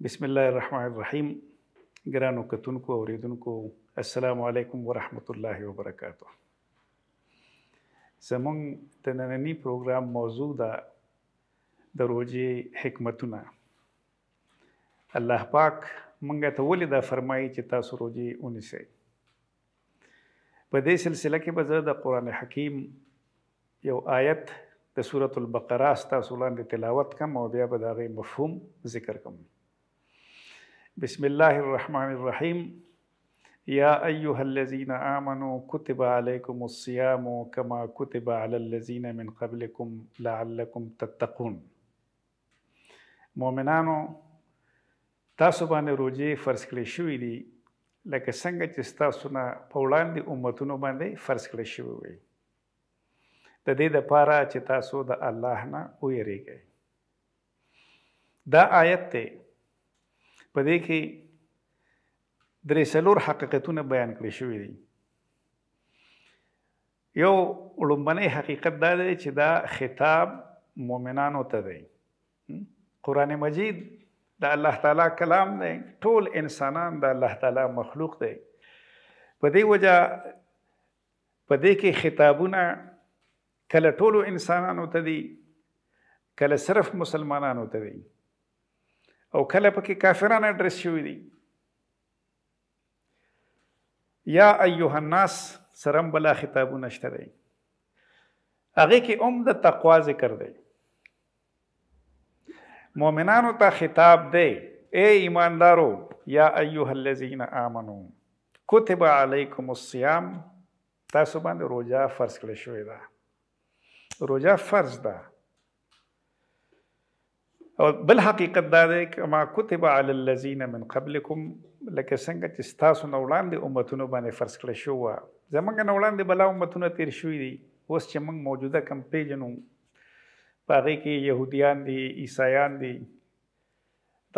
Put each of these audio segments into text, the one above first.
بسم الله الرحمن الرحیم ګرانو کتونکو اوریدونکو السلام علیکم ورحمۃ اللہ وبرکاتہ زمونږ د نننی پروګرام موضوع دا د روزې حکمتونه الله پاک مونږ ته ولې دا فرمایي چې تاسو روزې ونیسئ په دې سلسله کې به زه د قران حکیم یو آیت د سورۃ البقره ستاسو لاندې تلاوت کوم او بیا به دا غي مفهوم ذکر کوم بسم الله الرحمن الرحيم يا أيها الذين آمنوا كتب عليكم الصيام كما كتب على الذين من قبلكم لعلكم تتقون مؤمنانو تاسو باندې روزي فرض کړې شوې دي لکه څنګه چې تاسو نه په وړاندې امتونو باندې فرض کړې شوې وي د دې لپاره چې تاسو د الله نه ویریږئ دا آیت ته په دې کې درې سلور حقیقتونه بیان کړی شوی دی یو لومبنی حقیقت دا دی چې دا خطاب مؤمنانو ته دی قران مجید دا الله تعالی کلام دی ټول انسانان دا الله تعالی مخلوق دی په دې وجه په دې کې خطابونه کله ټولو انسانانو ته دي کله صرف مسلمانانو ته دي او کله پکې کافرانه ډرس شوی دی یا ایها الناس سرم بلا خطابونه شته دی هغه کې هم د تقوا ذکر دی مؤمنانو ته خطاب دی اے ایماندارو یا ایها الذین آمنو کتب علیکم الصیام تاسو باندې روزه فرض کړل شوی ده روزه فرض ده او بل حقیقت دا دی کما كتب علی الذین من قبلکم لکه څنګه چې تاسو نو وړاندې امتونو باندې فرض کړی شو و زمونږ نو وړاندې بلا امتونه تیر شوي دي اوس چې موږ موجوده کم پیژنو په هغې کې یهودیان دي عیسایان دي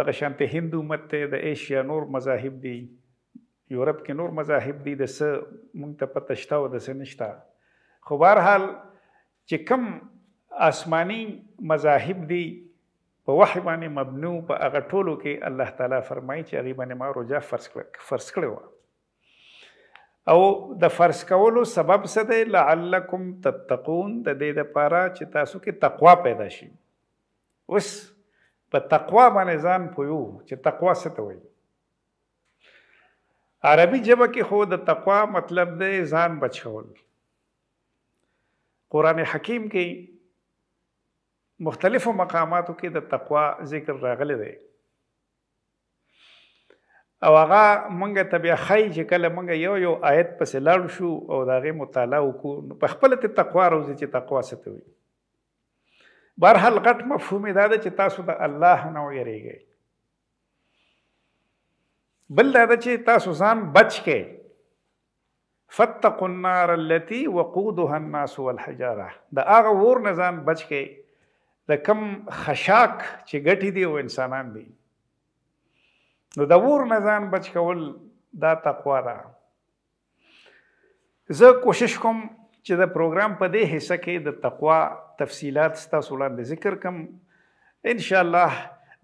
دغه شانته هندو مت ته د ایشیا نور مذاهب دي یورپ کې نور مذاهب دي د څه موږ ته پته شته او د څه نشته خو بهرحال چې کم آسمانی مذاهب دي په وحی باندې مبنو په هغه ټولو کې الله تعالی فرمایي چې هغه باندې ما روزه فرض کړ فرض کړو او د فرض کولو سبب څه دی لعلکم تتقون د دې لپاره چې تاسو کې تقوا پیدا شي اوس په تقوا باندې ځان پویو چې تقوا څه ته وایي عربي ژبه کې خو د تقوا مطلب دی ځان بچول قران حکیم کې مختلفو مقاماتو کې د تقوا ذکر راغلی دی او هغه مونږ ته بیا خی چې کله مونږ یو یو آیت پسې لاړ شو او د هغې مطالعه وکړو په خپله ته تقوا روزي چې تقوا څه ته وي بهرحال غټ مفهوم یې دا ده چې تاسو د الله نه ویرېږئ بل دا ده چې تاسو ځان بچ کې فتقوا النار التي وقودها الناس والحجاره د هغه ور نه ځان بچ کې د کم خشاک چې ګټي دی او انسانان دي نو د ور نه ځان بچ کول دا تقوا ده زه کوشش کوم چې د پروګرام په دې حصہ کې د تقوا تفصيلات ستاسو وړاندې ذکر کوم ان شاء الله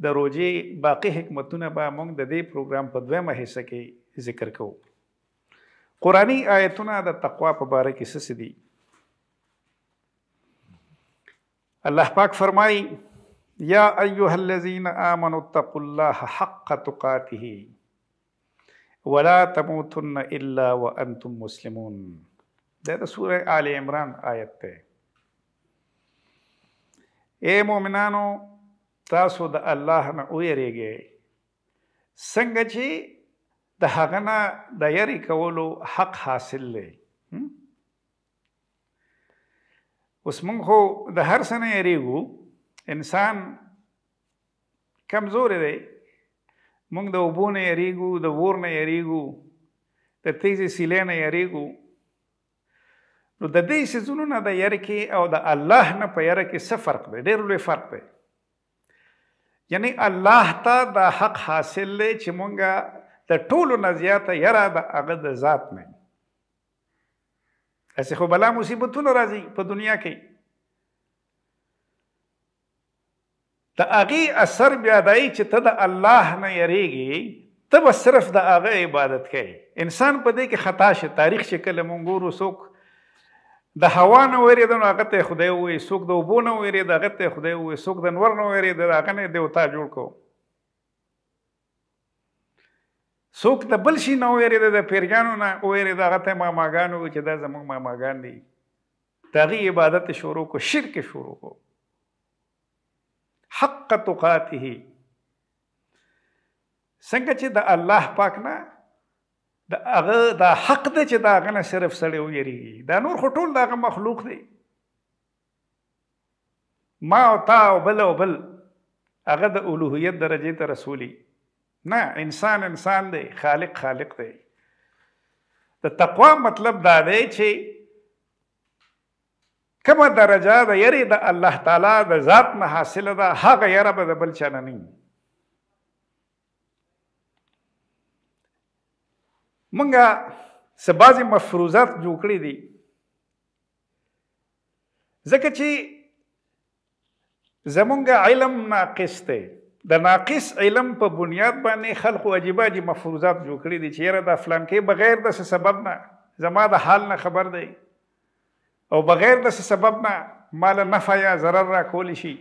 د روزي باقي حکمتونه به موږ د دې پروګرام په دویمه حصہ کې ذکر کوو قرآنی آیتونه د تقوا په باره کې څه دي الله پاک فرمای یا ایها الذین آمنوا اتقوا الله حق تقاته ولا تموتن الا وانتم مسلمون دا د سوره آل عمران آیت ده اے مؤمنانو تاسو د الله نه ویریږئ څنګه چې د هغه نه د یری کولو حق حاصل لې اوس موږ خو د هر څه نه یریږو انسان کمزور دی موږ د اوبو نه یریږو د ور نه یریږو د تیزې سیلې نه یریږو نو د دې سيزونو نه د یری کې او د الله نه په یری کې څه فرق دی ډېر لوی فرق دی یعنی الله ته د حق حاصل لې چې مونږه د ټولو نه زیاته یره د هغه د ذات نه اسې خو بلا مصیبتونه راځي په دنیا کې د هغه اثر بیا دای چې ته د الله نه یریږي ته بس صرف د هغه عبادت کوي انسان په دې کې خطا شي تاریخ شکل مونږ وسوک د هوا نه وری د هغه ته خدای وې سوک د وبو نه وری د هغه ته خدای وې سوک د نور نه وری د هغه نه دیوتا جوړ کو څوک د بل شي نه ویریده د پیرګانو نه ویریده هغه ته ماماګانو چې دا زموږ ماماګان دي تغی عبادت شروع کو شرک شروع کو حق تقاته څنګه چې د الله پاک نه د هغه د حق د چې دا غنه صرف سړی ویریږي دا نور خټول دا مخلوق دی ما او تا او بل او بل هغه د اولوهیت درجه ته رسولي نه انسان انسان دی خالق خالق دی د تقوا مطلب دا دی چې کومه درجه د یری د الله تعالی د ذات نه حاصله ده هغه یره به د بل چا نه نه مونږه سبازي مفروضات جوړ کړی دي ځکه چې زمونږ علم ناقص دی د ناقص علم په بنیاد باندې خلق عجيبه دي مفروضات جوړ کړی دي چې یره د فلان کې بغیر د سبب نه زما د حال نه خبر دی او بغیر د سبب نه مال نفع یا ضرر را کول شي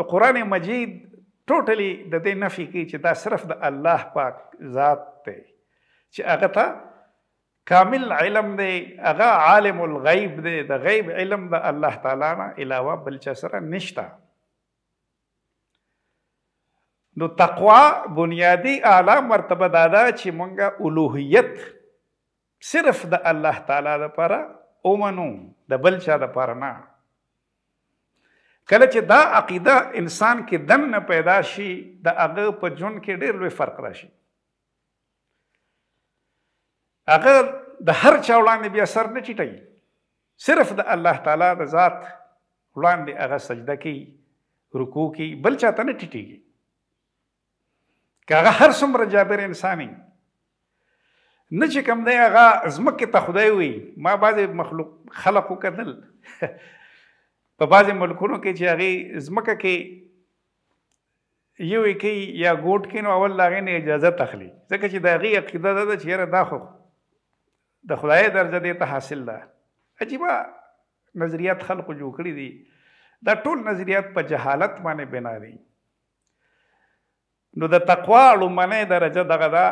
نو قران مجید ټوټلی د دې نفي کې چې دا صرف د الله پاک ذات دی چې هغه ته کامل علم دی هغه عالم الغیب دی د غیب علم د الله تعالی نه علاوه بل څه سره نشته نو تقوا بنیادی اعلی مرتبه دادا چې مونږه الوهیت صرف د الله تعالی لپاره اومنو د بل چا لپاره نه کله چې دا عقیده انسان کې دنه پیدا شي د هغه په جون کې ډېر لوی فرق راشي هغه د هر چا وړاندې بیا سر نه چټي صرف د الله تعالی د ذات وړاندې هغه سجده کوي رکوع کوي بل چاته نه ټټيږي هغه هر څومره جابر انساني نه چې کوم دی هغه زمکه ته خدای وي ما بعضې مخلوق خلق وکدل په بعضې ملکونو کې چې هغه زمکه کې یو کې یا ګوټ کې نو اول لاغې نه اجازه تخلي ځکه چې دا غي عقیده ده چې را دا خو د خدای درجه دې ته حاصل ده عجیب نظریات خلق جوړ کړی دي دا ټول نظریات په جهالت باندې بنا دي نو د تقوا لمنه درجه دغه دا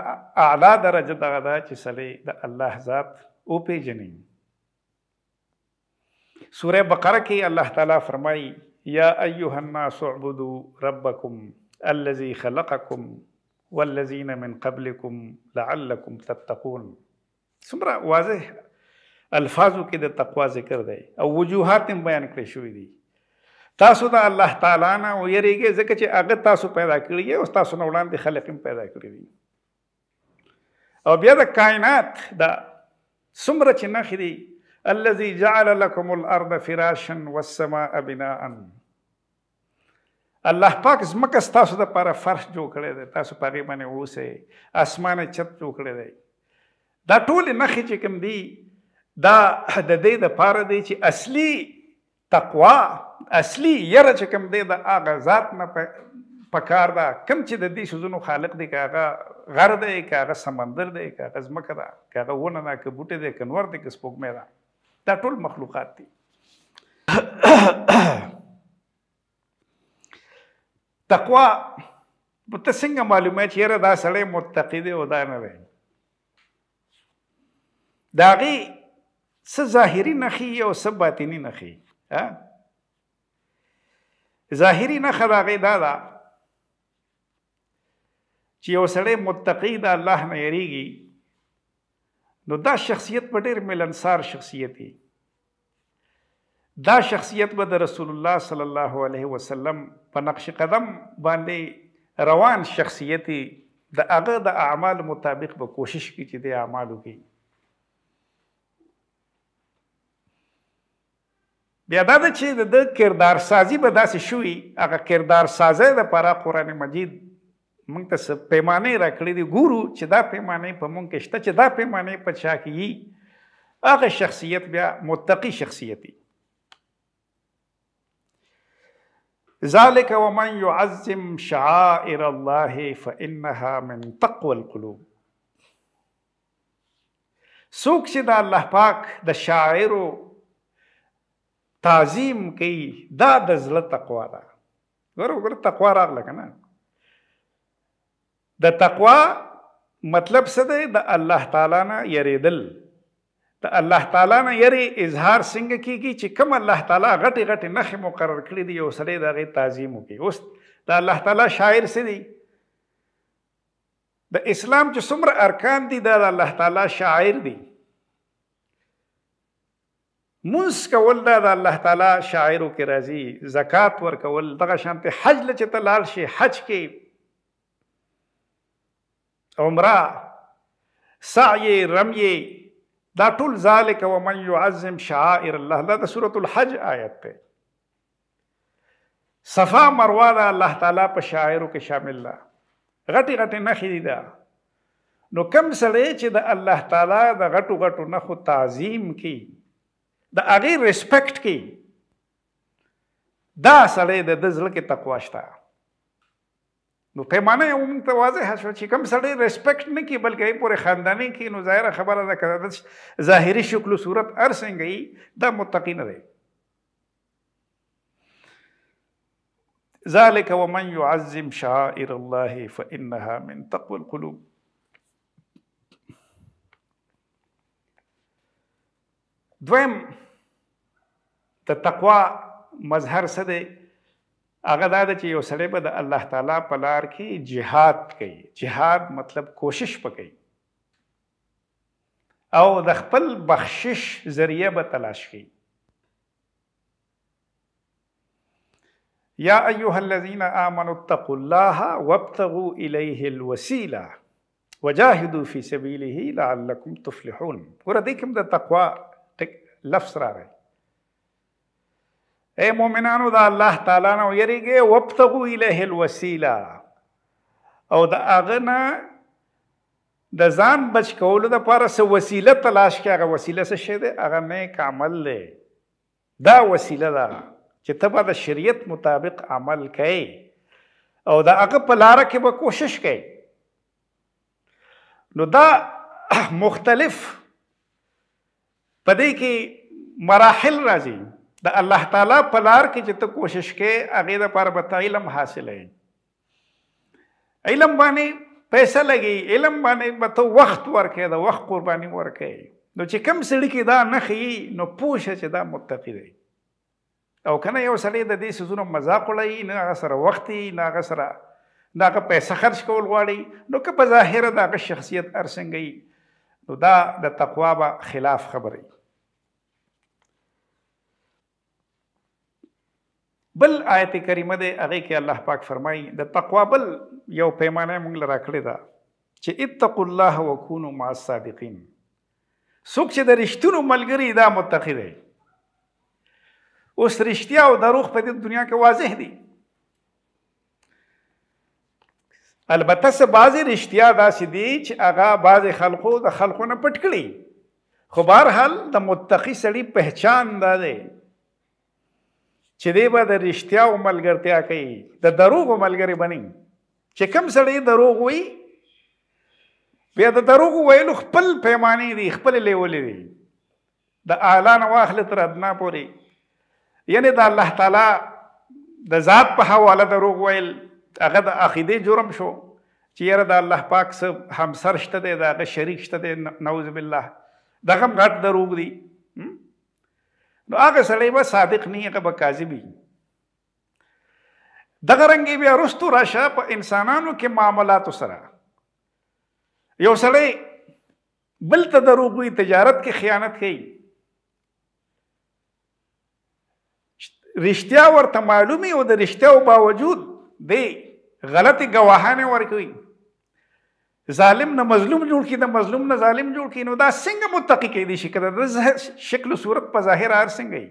اعلی درجه دغه دا چې سلی د الله ذات او پیژنې سوره بقره کې الله تعالی فرمایي یا ایها الناس اعبدوا ربکم الذي خلقکم والذین من قبلکم لعلکم تتقون څومره واضح الفاظو کې د تقوا ذکر دی او وجوهات بیان کړی شوی دي تاسو د الله تعالی نه ویریږئ ځکه چې هغه تاسو پیدا کړی او تاسو نه وړاندې خلق هم پیدا کړی دي او بیا د کائنات دا څومره چې نښې دي الذي جعل لكم الارض فراشا والسماء بناء الله پاک زمکه ستاسو د لپاره فرش جوړ کړی دی تاسو پرې باندې اوسئ اسمانه چت جوړ کړی دی دا ټول نخې چې کوم دی دا د دې د لپاره دی چې اصلي تقوا اصلي یره چې کوم دی د هغه ذات نه پکار ده کم چې د دې شزونو خالق دی که هغه غر دی که هغه سمندر دی که هغه ځمکه ده که هغه ونه ده که بوټی دی که نور دی که سپوږمۍ ده دا ټول مخلوقات دي تقوا ته څنګه معلومه چې یره دا سړی متقی دی او دا نه دی داغي څه ظاهري نخي او څه باطینی نخي ظاهری نه خدای دا دا چې یو سړی متقی د الله نه یریږي نو دا شخصیت په ډیر ملنسار شخصیت دی دا شخصیت به د رسول الله صلی الله علیه وسلم په نقش قدم باندې روان شخصیت دی د هغه د اعمال مطابق به کوشش کی چې د اعمالو کې بیا دا ده چې د د کردار سازي به داسې شوي هغه کردار سازي د پاره قران مجید موږ ته پیمانې راکړې دي ګورو چې دا پیمانې په موږ کې شته چې دا پیمانې په چا کې یي هغه شخصیت بیا متقی شخصیت دی ذالک ومن يعظم شعائر الله فانها من تقوى القلوب سوک چې د الله پاک د شاعرو تعظیم کوي دا د زړه تقوا ده ګور ګور تقوا راغله کنه د تقوا مطلب څه دی د الله تعالی نه یریدل د الله تعالی نه یری اظهار څنګه کیږي چې کوم الله تعالی غټي غټي نخې مقرر کړې دي یو سړی دغه تعظیم کوي اوس د الله تعالی شاعر څه دی د اسلام چې څومره ارکان دي د الله تعالی شاعر دی منس کول دا د الله تعالی شاعرو کې راځي زکات ور کول دغه شانته حج لچ ته لال شي حج کې عمره سعی رمی دا ټول ذالک ومن يعظم شعائر الله دا د سوره الحج آیت ده صفا مروه دا الله تعالی په شاعرو کې شامل ده غټي غټي نخې دي دا نو کم سره چې د الله تعالی د غټو غټو نخو تعظیم کی د هغه ریسپیکټ کی دا سړی د ځل کې تقوا شته نو پیمانه یو موږ واضح شو چې کوم سړی ریسپیکټ نه کی بلکې پورې خاندانی کې نو ظاهره خبره ده کړه ظاهري شکل او صورت ارسنګي دا متقی نه دی ذلك ومن يعظم شعائر الله فإنها من تقوى القلوب دویم د تقوا مظهر څه دی هغه دا ده چې یو سړی به د الله تعالی په لار کې جهاد کوي جهاد مطلب کوشش پکوي او د خپل بخشش ذریعہ به تلاش کوي یا ایها الذين امنوا اتقوا الله وابتغوا الیه الوسيله وجاهدوا في سبيله لعلكم تفلحون ور دې کوم د تقوا لفظ راغی اے مؤمنانو دا الله تعالی نو یریږي وبتغوا الیه الوسیله او دا اغنا د ځان بچ کولو د پاره سه وسیله تلاش کړه وسیله څه شی ده هغه نیک عمل دی دا وسیله ده چې ته به د شریعت مطابق عمل کړې او دا هغه په لار کې به کوشش کړې نو دا مختلف پدې کې مراحل راځي د الله تعالی په لار کې چې ته کوشش کې هغه د پر بت علم حاصلې علم باندې پیسې لګي علم باندې به ته وخت ورکې دا وخت قرباني ورکې نو چې کم سړی کې دا نخي نو پوښه چې دا متقی دی او کنه یو سړی د دې سيزونو مذاق وړي نه هغه سره وختي نه هغه سره نه هغه پیسې خرج کول غواړي نو که په ظاهر دا شخصیت ارسنګي نو دا د تقوا خلاف خبره بل آیت کریمه دی هغه کې الله پاک فرمایي د تقوا بل یو پیمانه موږ لرا کړی دا چې اتقوا الله وکونو مع الصادقین څوک چې د رښتونو ملګری دا متقی دی اوس رښتیا او دروغ په دې دنیا کې واضح دي البته څه بعضې رښتیا داسې دي چې هغه بعضې خلکو د خلکو نه پټ کړي خو بهرحال د متقی سړي پہچان دا دی چې دی به د رښتیا او ملګرتیا کوي د دروغ ملګری بنئ چې کم سړی دروغ وي بیا د دروغ ویلو خپل پیمانې دی خپل لیول دی د اعلی نه واخله تر ادنا پورې یعنی د الله تعالی د ذات په حواله دروغ ویل هغه د عقیده جرم شو چې یاره د الله پاک سره همسر شته دی دغه شریک شته دی نعوذ بالله دغه غټ دروغ دی نو هغه سړی به صادق نه هغه به کاذب وي دغه رنګې بیا رستو راشه په انسانانو کې معاملات سره یو سړی بل ته دروغ وي تجارت کې خیانت کوي رښتیا ورته معلومي او د رښتیا باوجود دی غلطي گواهانه ورکوي ظالم نه مظلوم جوړ کړي د مظلوم نه ظالم جوړ کړي نو دا څنګه متقی کې دي شکر د شکل صورت په ظاهر ار څنګه ای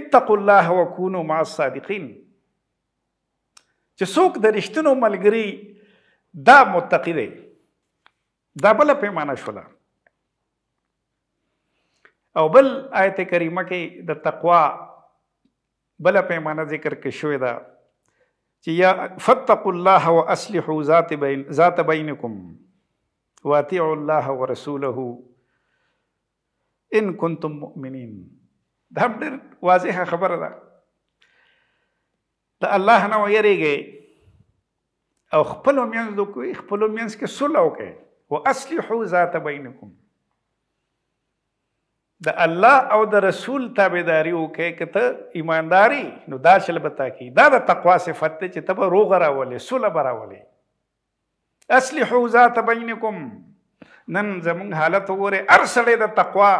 اتقوا الله وکونوا مع الصادقین چې څوک د رښتینو ملګری دا متقی دی دا بل پیمانه شولا او بل آیت کریمه کې د تقوا بل پیمانه ذکر کې شوې ده چې یا فتقوا الله واصلحوا ذات بین ذات بینکم واطيعوا الله ورسوله ان كنتم مؤمنين دا ډېر واضح خبره ده د الله نه ویریږي او خپل مینځ دوی خپل مینځ کې صلح وکړي واصلحوا ذات بینکم د الله او د رسول تابعداري وکې کته ایمانداری نو دا شل بتا کی دا د تقوا صفت ته چې تب روغ راولې سول براولې اصلي حوزات بینکم نن زمون حالت وګوره ارسله د تقوا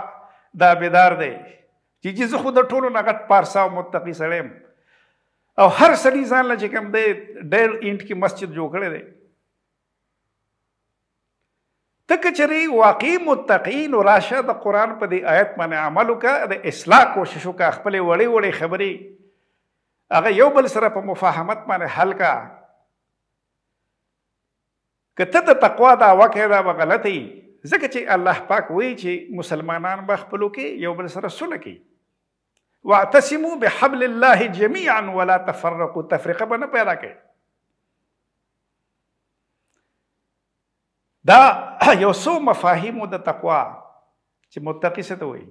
دا بیدار دی چې چې زه خو د ټولو نغت پارسا او متقی سړیم او هر سړي ځان لږ کم دی ډېر اینټ کې مسجد جوړ کړی دی تک چری واقعي متقین راشه د قران په دی آیت باندې عمل وکړه د اصلاح کوشش وکړه خپل وړي وړي خبرې هغه یو بل سره په مفاهمت باندې حل کا کته د تقوا دا وکړه دا غلطي ځکه چې الله پاک وایي چې مسلمانان به خپل کې یو بل سره سره کوي واعتصموا بحبل الله جميعا ولا تفرقوا تفرقه بنه پیدا کړي دا یو څو مفاهیم د تقوا چې متقی څه ته وایي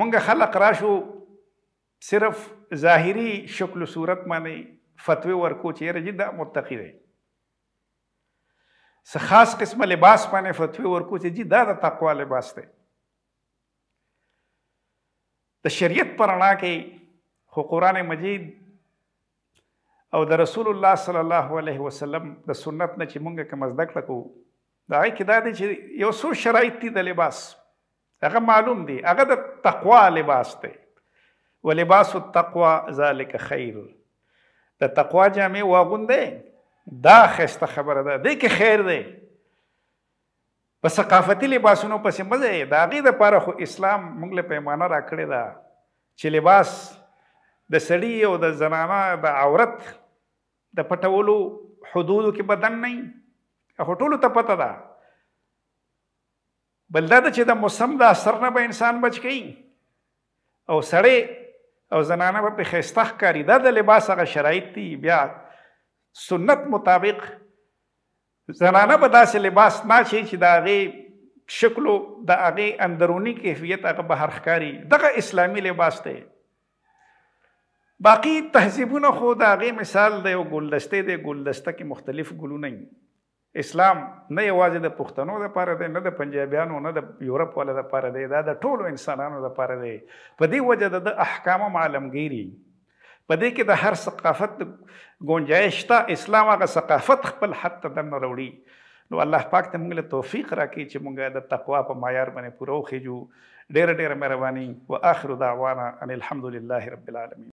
مونږ خلق راشو صرف ظاهری شکل و صورت باندې فتوی ورکو چې رجی دا متقی دی څه خاص قسمه لباس باندې فتوی ورکو چې جی دا د تقوا لباس دی د شریعت پرانا کې خو قران مجید او د رسول الله صلی الله علیه وسلم د سنت نه چې مونږه کوم زده کړو دا کې دا دي چې یو څو شرایط دي د لباس هغه معلوم دي هغه د تقوا لباس دی ولباس التقوا ذلک خیر د تقوا جامې واغوندې دا خسته خبره ده دې کې خیر دی په ثقافتي لباسونو پسې مزه دا غي د پاره خو اسلام موږ له پیمانه راکړی دا چې لباس د سړی او د زنانه د عورت د پټولو حدودو کې بدن نه هغه ټولو ته پته ده بل دا چې د موسم د اثر نه به انسان بچ کی او سړی او زنانه به په خسته ښکاري دا د لباس هغه شرایط دي بیا سنت مطابق زنانه به داسې لباس نه شي چې د هغې شکلو د هغې اندرونی کیفیت هغه بهر ښکاري دغه اسلامي لباس دی باقی تهذیبونه خو د هغې مثال دی او ګلدستې دی ګلدسته کې مختلف ګلونه وي اسلام نه یوازې د پښتنو دپاره دی نه د پنجابیانو نه د یورپ والا دپاره دی دا د ټولو انسانانو دپاره دی په دې وجه د ده احکامو معلمګیري په دې کې د هر ثقافت ګنجایش شته اسلام هغه ثقافت خپل حد ته دننه راوړي نو الله پاک ته موږ له توفیق راکړي چې موږ د تقوا په معیار باندې پوره وخیجو ډېره ډېره مهرباني واخر دعوانا ان الحمد لله رب العالمین